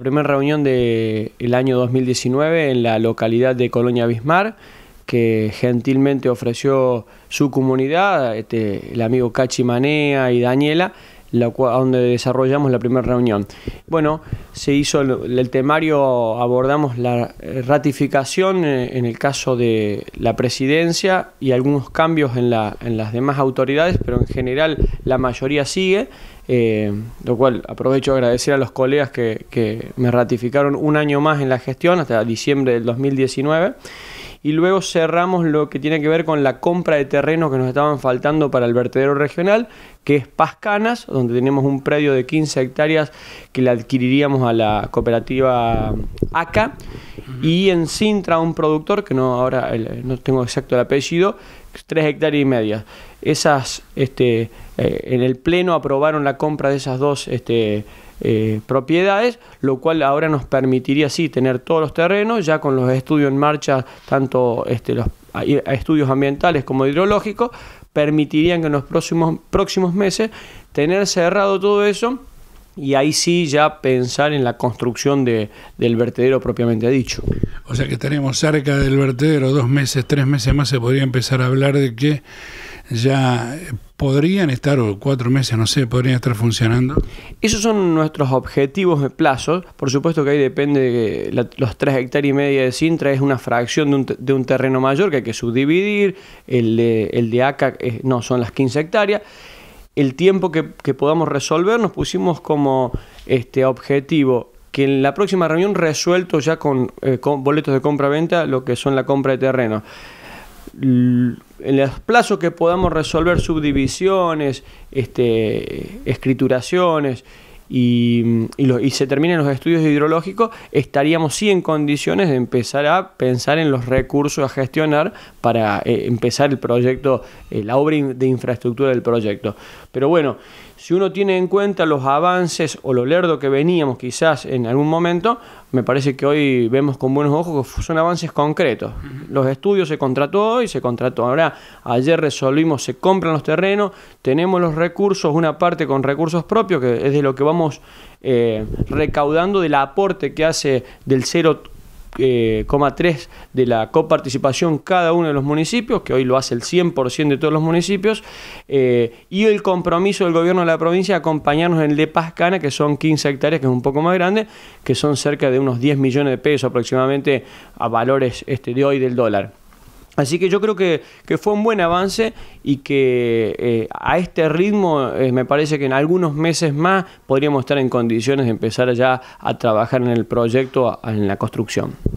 primera reunión del el año 2019 en la localidad de Colonia Bismar, que gentilmente ofreció su comunidad, este, el amigo Cachi Manea y Daniela, donde desarrollamos la primera reunión. Bueno, se hizo el, temario, abordamos la ratificación eh, en, el caso de la presidencia y algunos cambios en, las demás autoridades, pero en general la mayoría sigue, eh, lo cual aprovecho a agradecer a los colegas que, que me ratificaron un año más en la gestión hasta diciembre del 2019 y luego cerramos lo que tiene que ver con la compra de terrenos que nos estaban faltando para el vertedero regional, que es Pascanas, donde tenemos un predio de 15 hectáreas que le adquiriríamos a la cooperativa ACA y en Sintra un productor, que no ahora eh, no tengo exacto el apellido, tres hectáreas y media. Esas, este, eh, en el Pleno aprobaron la compra de esas dos este, eh, propiedades, lo cual ahora nos permitiría sí tener todos los terrenos, ya con los estudios en marcha, tanto este, los estudios ambientales como hidrológicos, permitirían que en los próximos, próximos meses tener cerrado todo eso y ahí sí ya pensar en la construcción de, del vertedero propiamente dicho. O sea que tenemos cerca del vertedero, dos meses, tres meses más se podría empezar a hablar de que ya podrían estar, o cuatro meses, no sé, podrían estar funcionando? Esos son nuestros objetivos de plazos. Por supuesto que ahí depende de los tres hectáreas y media de Sintra, es una fracción de un, terreno mayor que hay que subdividir. El de, el de ACA, no, son las 15 hectáreas el tiempo que, podamos resolver, nos pusimos como este, objetivo que en la próxima reunión resuelto ya con, eh, boletos de compra-venta lo que son la compra de terreno. en los plazos que podamos resolver subdivisiones, este, escrituraciones, y, y, se terminen los estudios hidrológicos, estaríamos sí en condiciones de empezar a pensar en los recursos a gestionar para eh, empezar el proyecto, eh, la obra de infraestructura del proyecto. Pero bueno, si uno tiene en cuenta los avances o lo lerdo que veníamos quizás en algún momento, me parece que hoy vemos con buenos ojos que son avances concretos. Los estudios se contrató hoy, se contrató. Ahora, ayer resolvimos, se compran los terrenos, tenemos los recursos, una parte con recursos propios, que es de lo que vamos eh, recaudando del aporte que hace del cero. 3 eh, de la coparticipación cada uno de los municipios, que hoy lo hace el 100% de todos los municipios, eh, y el compromiso del gobierno de la provincia de acompañarnos en el de Pascana, que son 15 hectáreas, que es un poco más grande, que son cerca de unos 10 millones de pesos aproximadamente a valores este, de hoy del dólar. Así que yo creo que, fue un buen avance y que eh, a este ritmo eh, me parece que en algunos meses más podríamos estar en condiciones de empezar ya a trabajar en el proyecto, en la construcción.